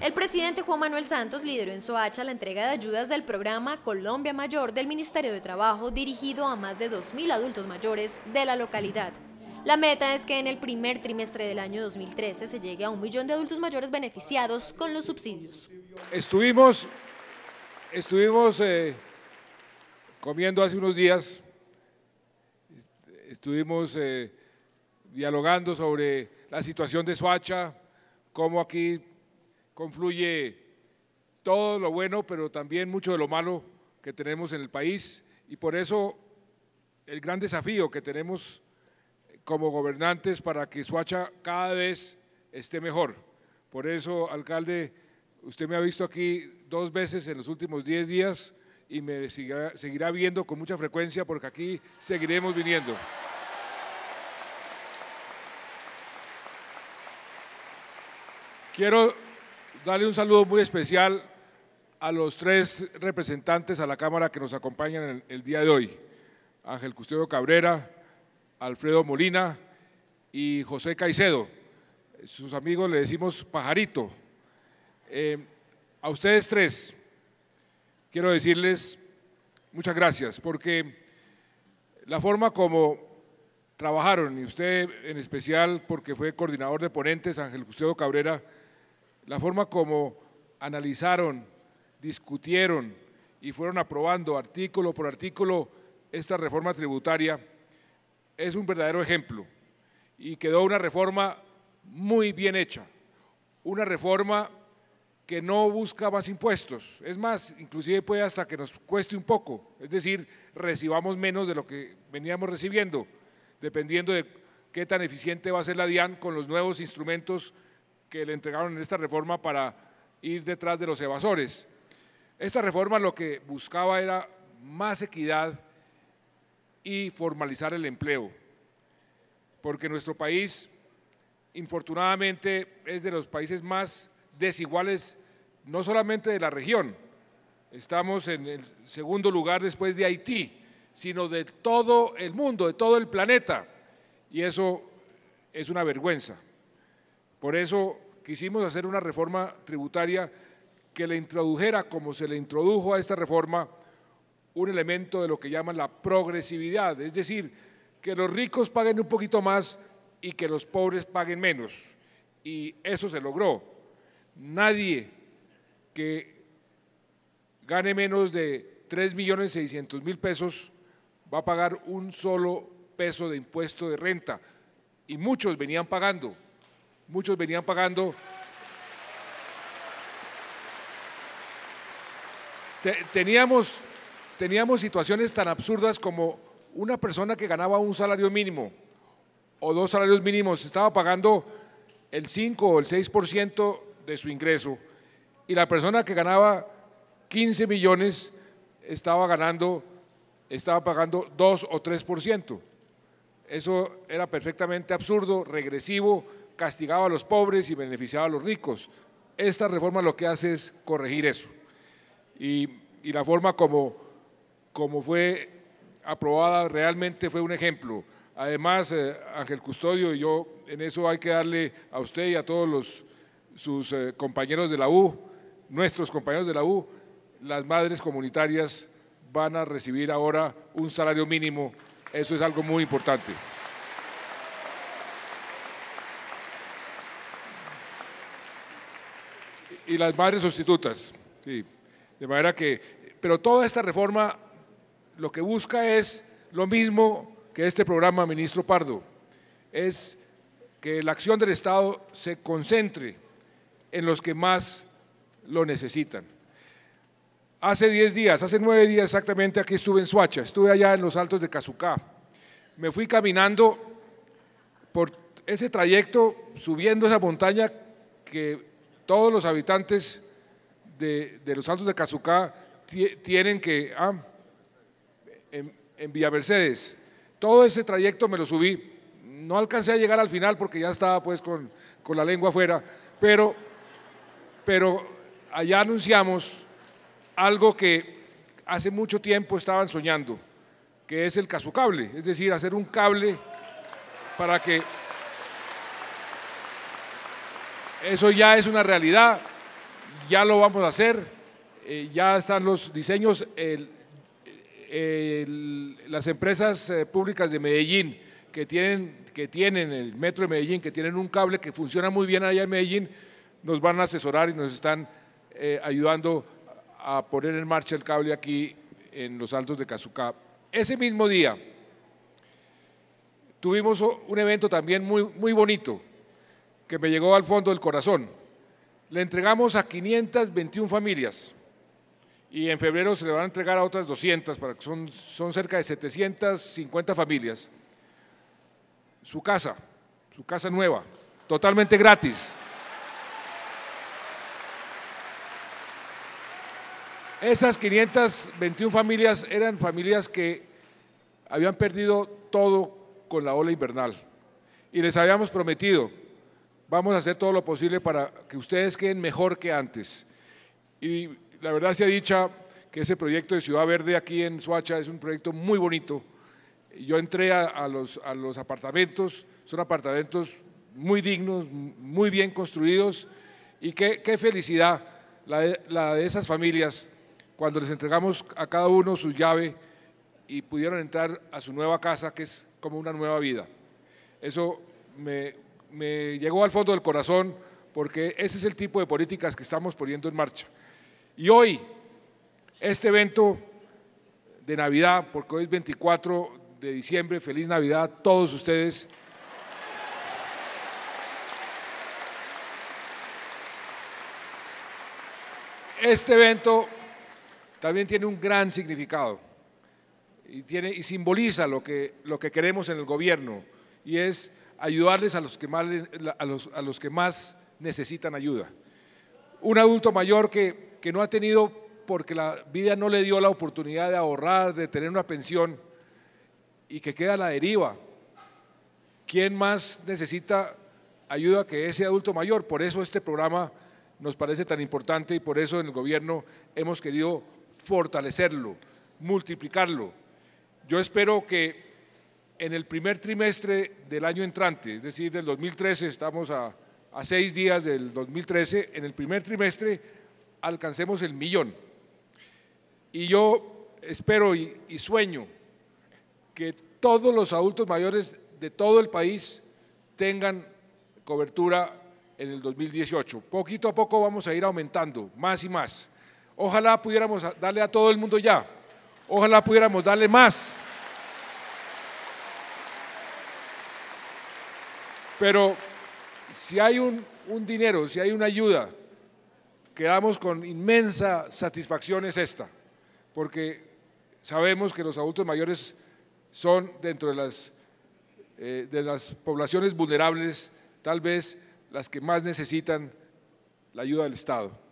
El presidente Juan Manuel Santos lideró en Soacha la entrega de ayudas del programa Colombia Mayor del Ministerio de Trabajo dirigido a más de 2.000 adultos mayores de la localidad. La meta es que en el primer trimestre del año 2013 se llegue a un millón de adultos mayores beneficiados con los subsidios. Estuvimos, estuvimos eh, comiendo hace unos días estuvimos eh, dialogando sobre la situación de Suacha cómo aquí confluye todo lo bueno, pero también mucho de lo malo que tenemos en el país y por eso el gran desafío que tenemos eh, como gobernantes para que Suacha cada vez esté mejor. Por eso, alcalde, usted me ha visto aquí dos veces en los últimos diez días y me seguirá, viendo con mucha frecuencia porque aquí seguiremos viniendo. Quiero darle un saludo muy especial a los tres representantes a la Cámara que nos acompañan el, día de hoy. Ángel Custodio Cabrera, Alfredo Molina y José Caicedo. Sus amigos le decimos pajarito. Eh, a ustedes tres, quiero decirles muchas gracias, porque la forma como trabajaron, y usted en especial porque fue coordinador de ponentes, Ángel Custodo Cabrera, la forma como analizaron, discutieron y fueron aprobando artículo por artículo esta reforma tributaria, es un verdadero ejemplo y quedó una reforma muy bien hecha, una reforma que no busca más impuestos. Es más, inclusive puede hasta que nos cueste un poco, es decir, recibamos menos de lo que veníamos recibiendo, dependiendo de qué tan eficiente va a ser la DIAN con los nuevos instrumentos que le entregaron en esta reforma para ir detrás de los evasores. Esta reforma lo que buscaba era más equidad y formalizar el empleo, porque nuestro país, infortunadamente, es de los países más desiguales, no solamente de la región, estamos en el segundo lugar después de Haití, sino de todo el mundo, de todo el planeta. Y eso es una vergüenza. Por eso quisimos hacer una reforma tributaria que le introdujera, como se le introdujo a esta reforma, un elemento de lo que llaman la progresividad, es decir, que los ricos paguen un poquito más y que los pobres paguen menos. Y eso se logró nadie que gane menos de 3.600.000 pesos va a pagar un solo peso de impuesto de renta. Y muchos venían pagando, muchos venían pagando. Teníamos, teníamos situaciones tan absurdas como una persona que ganaba un salario mínimo o dos salarios mínimos estaba pagando el 5 o el 6% de su ingreso y la persona que ganaba 15 millones estaba ganando, estaba pagando 2 o 3%. Eso era perfectamente absurdo, regresivo, castigaba a los pobres y beneficiaba a los ricos. Esta reforma lo que hace es corregir eso. Y, la forma como, como fue aprobada realmente fue un ejemplo. Además, eh, Ángel Custodio, y yo en eso hay que darle a usted y a todos los sus eh, compañeros de la U, nuestros compañeros de la U, las madres comunitarias van a recibir ahora un salario mínimo. Eso es algo muy importante. Y las madres sustitutas, sí. De manera que, pero toda esta reforma lo que busca es lo mismo que este programa, ministro Pardo, es que la acción del Estado se concentre en los que más lo necesitan. Hace 10 días, hace 9 días exactamente, aquí estuve en Suacha, estuve allá en los altos de Cazucá. Me fui caminando por ese trayecto, subiendo esa montaña que todos los habitantes de, los altos de Cazucá tienen que... Ah, en, Villa Mercedes. Todo ese trayecto me lo subí. No alcancé a llegar al final porque ya estaba pues con, con la lengua afuera, pero pero allá anunciamos algo que hace mucho tiempo estaban soñando, que es el casucable, es decir, hacer un cable para que... Eso ya es una realidad, ya lo vamos a hacer, eh, ya están los diseños, las empresas eh, públicas de Medellín que tienen, que tienen el metro de Medellín, que tienen un cable que funciona muy bien allá en Medellín, nos van a asesorar y nos están eh, ayudando a poner en marcha el cable aquí en los Altos de Cazucá. Ese mismo día tuvimos un evento también muy, muy bonito que me llegó al fondo del corazón. Le entregamos a 521 familias y en febrero se le van a entregar a otras 200, para que son, son cerca de 750 familias. Su casa, su casa nueva, totalmente gratis. Esas 521 familias eran familias que habían perdido todo con la ola invernal y les habíamos prometido, vamos a hacer todo lo posible para que ustedes queden mejor que antes. Y la verdad se ha dicho que ese proyecto de Ciudad Verde aquí en Suacha es un proyecto muy bonito. Yo entré a, los, apartamentos, son apartamentos muy dignos, muy bien construidos y qué, felicidad la de esas familias cuando les entregamos a cada uno su llave y pudieron entrar a su nueva casa, que es como una nueva vida. Eso me, me llegó al fondo del corazón porque ese es el tipo de políticas que estamos poniendo en marcha. Y hoy, este evento de Navidad, porque hoy es 24 de diciembre, feliz Navidad a todos ustedes. Este evento también tiene un gran significado y, y simboliza lo que, lo que queremos en el gobierno y es ayudarles a los que más, que más necesitan ayuda. Un adulto mayor que, que no ha tenido, porque la vida no le dio la oportunidad de ahorrar, de tener una pensión y que queda a la deriva. ¿Quién más necesita ayuda que ese adulto mayor? Por eso este programa nos parece tan importante y por eso en el gobierno hemos querido fortalecerlo, multiplicarlo. Yo espero que en el primer trimestre del año entrante, es decir, del 2013, estamos a, seis días del 2013, en el primer trimestre alcancemos el millón. Y yo espero y sueño que todos los adultos mayores de todo el país tengan cobertura en el 2018. Poquito a poco vamos a ir aumentando más y más. Ojalá pudiéramos darle a todo el mundo ya. Ojalá pudiéramos darle más. Pero si hay un, dinero, si hay una ayuda, quedamos con inmensa satisfacción es esta, porque sabemos que los adultos mayores son dentro de las eh, poblaciones vulnerables, tal vez las que más necesitan la ayuda del Estado.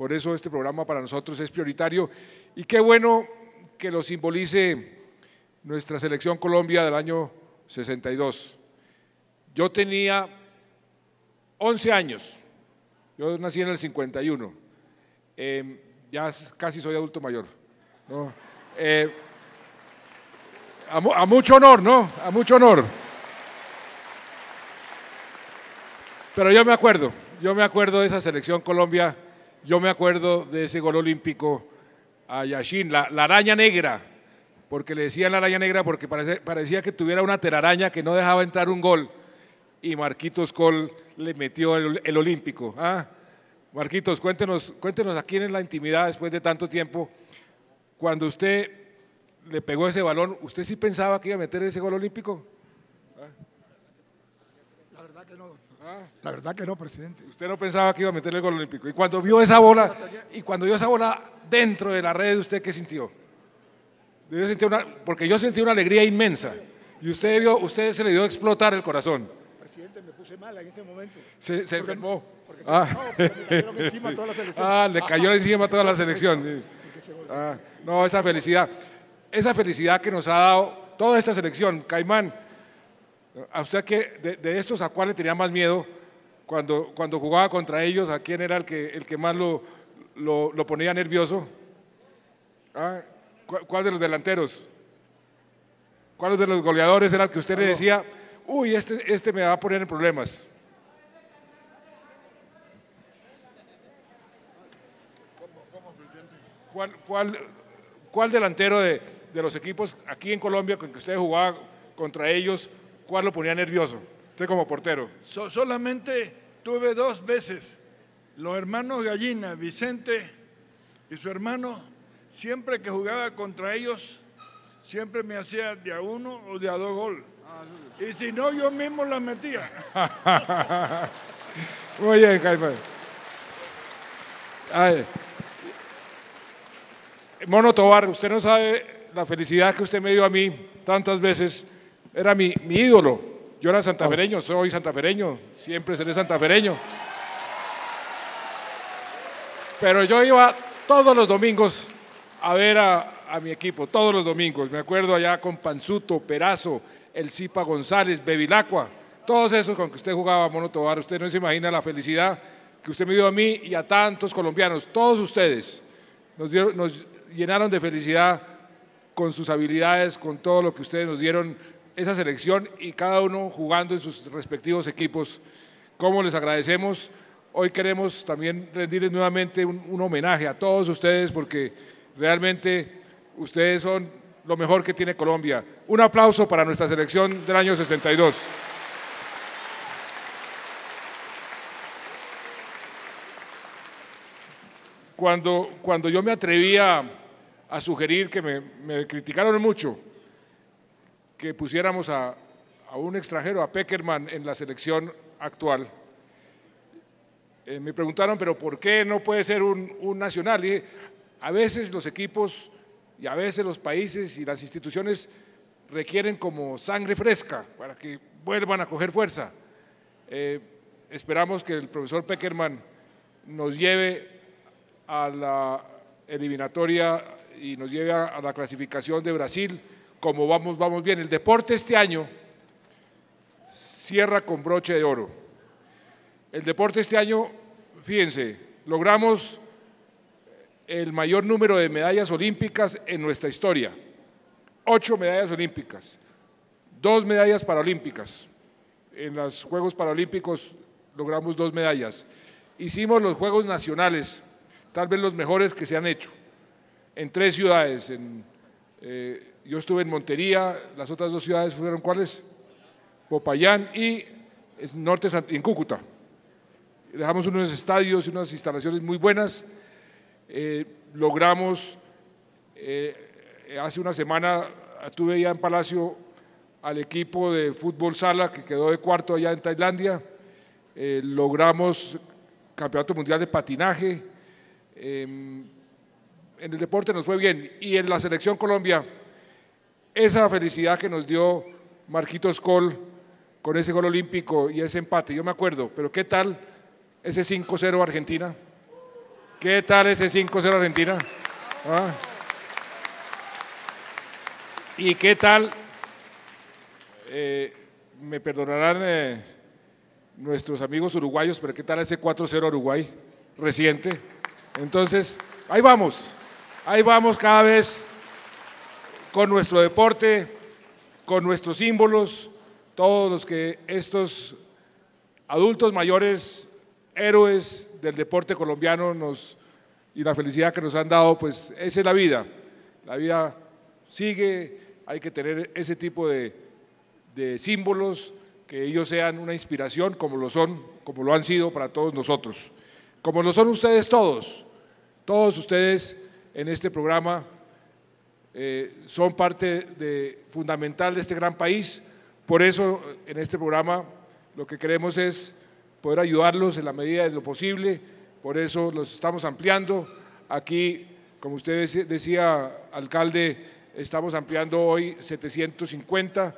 Por eso este programa para nosotros es prioritario y qué bueno que lo simbolice nuestra selección Colombia del año 62. Yo tenía 11 años, yo nací en el 51, em, ya casi soy adulto mayor. Eh, a mucho honor, ¿no? A mucho honor. Pero yo me acuerdo, yo me acuerdo de esa selección Colombia yo me acuerdo de ese gol olímpico a Yashin, la, araña negra, porque le decían la araña negra porque parecía que tuviera una telaraña que no dejaba entrar un gol. Y Marquitos Col le metió el, olímpico. ¿ah? Marquitos, cuéntenos, cuéntenos aquí en la intimidad, después de tanto tiempo, cuando usted le pegó ese balón, ¿usted sí pensaba que iba a meter ese gol olímpico? Ah. La verdad que no, presidente. Usted no pensaba que iba a meter el gol olímpico. Y cuando vio esa bola, y cuando vio esa bola dentro de la red, ¿usted qué sintió? porque yo sentí una alegría inmensa. Y usted vio, usted se le dio a explotar el corazón. Presidente, me puse mal en ese momento. Se, se enfermó. ah. toda Ah, le cayó encima a toda la selección. Ah, ah, no, esa felicidad. Esa felicidad que nos ha dado toda esta selección. Caimán, ¿A usted de, estos a cuál le tenía más miedo cuando, cuando jugaba contra ellos? ¿A quién era el que, el que más lo, lo, ponía nervioso? ¿Ah? ¿Cuál de los delanteros? ¿Cuál de los goleadores era el que usted le decía, uy, este, este me va a poner en problemas? ¿Cuál, cuál, cuál delantero de, de, los equipos aquí en Colombia con que usted jugaba contra ellos ¿Cuál lo ponía nervioso? Usted como portero. solamente tuve dos veces. Los hermanos Gallina, Vicente y su hermano, siempre que jugaba contra ellos, siempre me hacía de a uno o de a dos gol. Y si no, yo mismo la metía. Muy bien, Jaime. Mono Tobar, usted no sabe la felicidad que usted me dio a mí tantas veces era mi, ídolo. Yo era santafereño, soy santafereño, siempre seré santafereño. Pero yo iba todos los domingos a ver a, mi equipo, todos los domingos. Me acuerdo allá con Panzuto, Perazo, El Zipa González, Bevilacqua, todos esos con que usted jugaba, Mono Tobar. Usted no se imagina la felicidad que usted me dio a mí y a tantos colombianos, todos ustedes. Nos, nos llenaron de felicidad con sus habilidades, con todo lo que ustedes nos dieron esa selección y cada uno jugando en sus respectivos equipos. ¿Cómo les agradecemos? Hoy queremos también rendirles nuevamente un, homenaje a todos ustedes porque realmente ustedes son lo mejor que tiene Colombia. Un aplauso para nuestra selección del año 62. Cuando, cuando yo me atrevía a sugerir que me criticaron mucho, que pusiéramos a, un extranjero, a Peckerman, en la selección actual. Eh, me preguntaron, pero ¿por qué no puede ser un, nacional? a veces los equipos y a veces los países y las instituciones requieren como sangre fresca para que vuelvan a coger fuerza. Eh, esperamos que el profesor Peckerman nos lleve a la eliminatoria y nos lleve a la clasificación de Brasil como vamos, vamos bien. El deporte este año cierra con broche de oro. El deporte este año, fíjense, logramos el mayor número de medallas olímpicas en nuestra historia. Ocho medallas olímpicas, dos medallas paralímpicas. En los Juegos Paralímpicos logramos dos medallas. Hicimos los Juegos Nacionales, tal vez los mejores que se han hecho, en tres ciudades, en eh, yo estuve en Montería, las otras dos ciudades fueron cuáles? Popayán y norte en Cúcuta. Dejamos unos estadios y unas instalaciones muy buenas. Eh, logramos, eh, hace una semana tuve ya en Palacio al equipo de fútbol sala que quedó de cuarto allá en Tailandia. Eh, logramos campeonato mundial de patinaje. Em, en el deporte nos fue bien. Y en la selección Colombia esa felicidad que nos dio Marquitos Col con ese gol olímpico y ese empate, yo me acuerdo, pero ¿qué tal ese 5-0 Argentina? ¿Qué tal ese 5-0 Argentina? ¿Ah? ¿Y qué tal? Eh, me perdonarán eh, nuestros amigos uruguayos, pero ¿qué tal ese 4-0 Uruguay reciente? Entonces, ahí vamos, ahí vamos cada vez con nuestro deporte, con nuestros símbolos, todos los que estos adultos mayores, héroes del deporte colombiano nos, y la felicidad que nos han dado, pues esa es la vida. La vida sigue, hay que tener ese tipo de, de símbolos, que ellos sean una inspiración como lo son, como lo han sido para todos nosotros, como lo son ustedes todos, todos ustedes en este programa eh, son parte fundamental de este gran país. Por eso, en este programa, lo que queremos es poder ayudarlos en la medida de lo posible. Por eso los estamos ampliando. Aquí, como usted decía, alcalde, estamos ampliando hoy 750.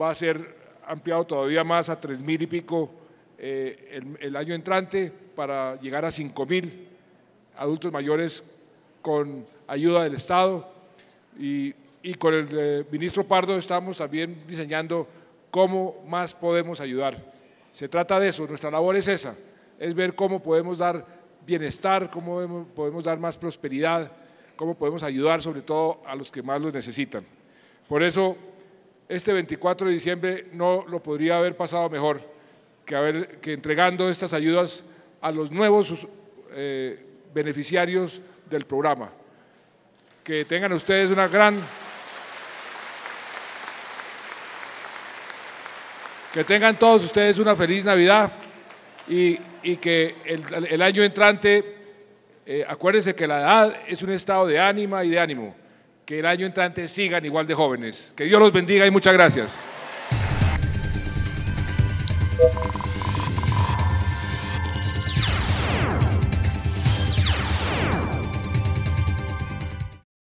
Va a ser ampliado todavía más a mil y pico eh, el, año entrante para llegar a mil adultos mayores con ayuda del Estado. Y, con el eh, ministro Pardo estamos también diseñando cómo más podemos ayudar. Se trata de eso, nuestra labor es esa, es ver cómo podemos dar bienestar, cómo podemos dar más prosperidad, cómo podemos ayudar sobre todo a los que más los necesitan. Por eso, este 24 de diciembre no lo podría haber pasado mejor que, entregando estas ayudas a los nuevos eh, beneficiarios del programa. Que tengan ustedes una gran... Que tengan todos ustedes una feliz Navidad y, que el, año entrante, eh, acuérdense que la edad es un estado de ánima y de ánimo. Que el año entrante sigan igual de jóvenes. Que Dios los bendiga y muchas gracias.